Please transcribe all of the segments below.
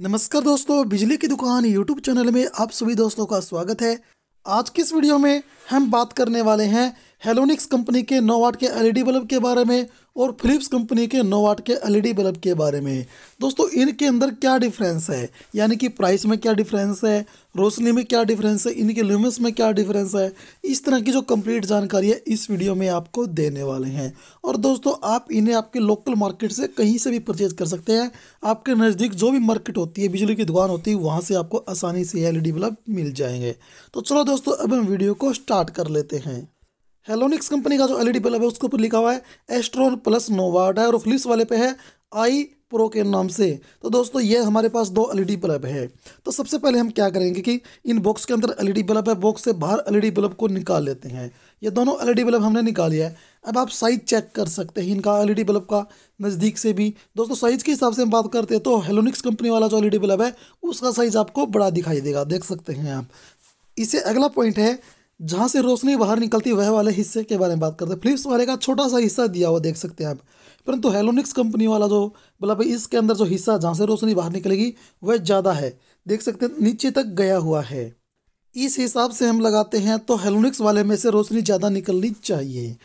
नमस्कार दोस्तों बिजली की दुकान यूट्यूब चैनल में आप सभी दोस्तों का स्वागत है आज की इस वीडियो में हम बात करने वाले हैं हेलोनिक्स कंपनी के 9 वाट के एलईडी e बल्ब के बारे में और फिलिप्स कंपनी के 9 वाट के एलईडी e बल्ब के बारे में दोस्तों इनके अंदर क्या डिफरेंस है यानी कि प्राइस में क्या डिफरेंस है रोशनी में क्या डिफरेंस है इनके ल्यूमेंस में क्या डिफरेंस है इस तरह की जो कंप्लीट जानकारी है इस वीडियो में आपको देने वाले हैं और दोस्तों आप इन्हें आपके लोकल मार्केट से कहीं से भी परचेज कर सकते हैं आपके नज़दीक जो भी मार्केट होती है बिजली की दुकान होती है वहाँ से आपको आसानी से एल e बल्ब मिल जाएंगे तो चलो दोस्तों अब हम वीडियो को स्टार्ट कर लेते हैं हेलोनिक्स कंपनी का जो एलईडी बल्ब e है उसके ऊपर लिखा हुआ है एस्ट्रॉन प्लस नोवाट है और फ्लिप्स वाले पे है आई प्रो के नाम से तो दोस्तों ये हमारे पास दो एलईडी बल्ब e है तो सबसे पहले हम क्या करेंगे कि इन बॉक्स के अंदर एलईडी बल्ब e है बॉक्स से बाहर एलईडी बल्ब को निकाल लेते हैं ये दोनों एलईडी बल्ब हमने निकाल लिया है अब आप साइज चेक कर सकते हैं इनका एलईडी बल्ब का नज़दीक से भी दोस्तों साइज़ के हिसाब से हम बात करते हैं तो हेलोनिक्स कंपनी वाला जो एल बल्ब है उसका साइज़ आपको बड़ा दिखाई देगा देख सकते हैं आप इससे अगला पॉइंट है जहाँ से रोशनी बाहर निकलती वह वाले हिस्से के बारे में बात करते हैं फ्लिप्स वाले का छोटा सा हिस्सा दिया हुआ देख सकते हैं आप परंतु हेलोनिक्स कंपनी वाला जो मतलब इसके अंदर जो हिस्सा जहाँ से रोशनी बाहर निकलेगी वह ज़्यादा है देख सकते हैं नीचे तक गया हुआ है इस हिसाब से हम लगाते हैं तो हेलोनिक्स वाले में से रोशनी ज़्यादा निकलनी चाहिए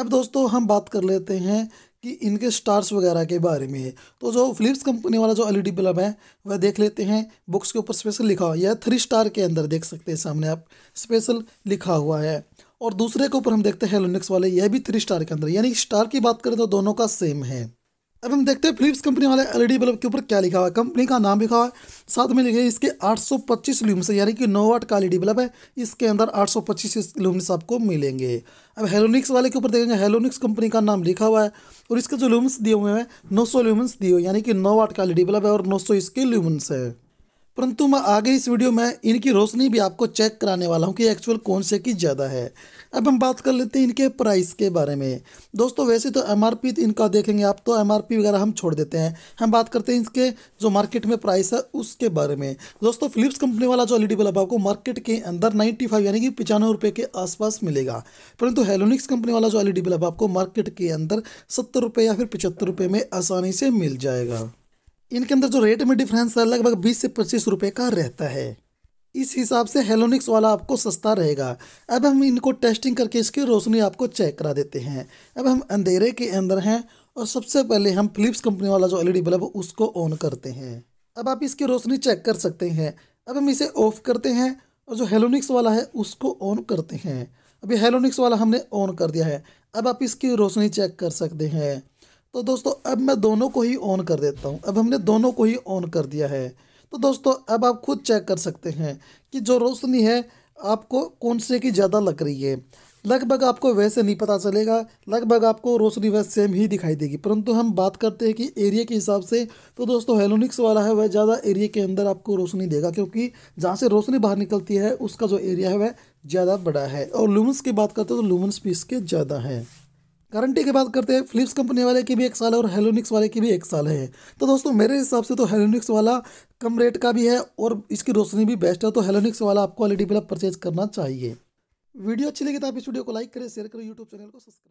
अब दोस्तों हम बात कर लेते हैं कि इनके स्टार्स वगैरह के बारे में है तो जो फिलिप्स कंपनी वाला जो एल डी बल्ब है वह देख लेते हैं बुक्स के ऊपर स्पेशल लिखा हुआ यह थ्री स्टार के अंदर देख सकते हैं सामने आप स्पेशल लिखा हुआ है और दूसरे के ऊपर हम देखते हैं हेलोनिक्स वाले यह भी थ्री स्टार के अंदर यानी स्टार की बात करें तो दोनों का सेम है अब हम देखते हैं फिलिप्स कंपनी वाले एलईडी बल्ब e के ऊपर क्या लिखा हुआ है कंपनी का नाम लिखा हुआ है साथ में लिखे इसके 825 लूम्स यानी कि नौ वाट का एलईडी बल्ब e है इसके अंदर 825 लूम्स आपको मिलेंगे अब हेलोनिक्स वाले के ऊपर देखेंगे हेलोनिक्स कंपनी का नाम लिखा हुआ है और इसके जो लूम्स दिए हुए हैं नौ सौ लूम्स दिए हुए यानी कि नौ वाट का एलईडी बल्ब e है और नौ इसके लूम्स है परंतु मैं आगे इस वीडियो में इनकी रोशनी भी आपको चेक कराने वाला हूँ कि एक्चुअल कौन से की ज़्यादा है अब हम बात कर लेते हैं इनके प्राइस के बारे में दोस्तों वैसे तो एम तो इनका देखेंगे आप तो एम वगैरह हम छोड़ देते हैं हम बात करते हैं इसके जो मार्केट में प्राइस है उसके बारे में दोस्तों फिलिप्स कंपनी वाला जो एल बल्ब आपको मार्केट के अंदर नाइन्टी यानी कि पचानवे के आसपास मिलेगा परंतु हेलोनिक्स कंपनी वाला जो एल बल्ब आपको मार्केट के अंदर सत्तर या फिर पचहत्तर में आसानी से मिल जाएगा इनके अंदर जो रेट में डिफरेंस है लगभग बीस से पच्चीस रुपये का रहता है इस हिसाब से हेलोनिक्स वाला आपको सस्ता रहेगा अब हम इनको टेस्टिंग करके इसकी रोशनी आपको चेक करा देते हैं अब हम अंधेरे के अंदर हैं और सबसे पहले हम फिलिप्स कंपनी वाला जो एलईडी बल्ब e उसको ऑन करते हैं अब आप इसकी रोशनी चेक कर सकते हैं अब हम इसे ऑफ करते हैं और जो हेलोनिक्स वाला है उसको ऑन करते हैं अभी हेलोनिक्स वाला हमने ऑन कर दिया है अब आप इसकी रोशनी चेक कर सकते हैं तो दोस्तों अब मैं दोनों को ही ऑन कर देता हूँ अब हमने दोनों को ही ऑन कर दिया है तो दोस्तों अब आप खुद चेक कर सकते हैं कि जो रोशनी है आपको कौन से की ज़्यादा लग रही है लगभग आपको वैसे नहीं पता चलेगा लगभग आपको रोशनी वैसे सेम ही दिखाई देगी परंतु हम बात करते हैं कि एरिया के हिसाब से तो दोस्तों हेलोनिक्स वाला है वह ज़्यादा एरिया के अंदर आपको रोशनी देगा क्योंकि जहाँ से रोशनी बाहर निकलती है उसका जो एरिया है वह ज़्यादा बड़ा है और लूमन्स की बात करते हैं तो लूमन्स भी इसके ज़्यादा है गारंटी की बात करते हैं फिलिप्स कंपनी वाले की भी एक साल है और हेलोनिक्स वाले की भी एक साल है तो दोस्तों मेरे हिसाब से तो हेलोनिक्स वाला कम रेट का भी है और इसकी रोशनी भी बेस्ट है तो हेलोनिक्स वाला आपको एल ई परचेज करना चाहिए वीडियो अच्छी लगी तो आप इस वीडियो को लाइक करें शेयर करें यूट्यूब चैनल को सब्सक्राइब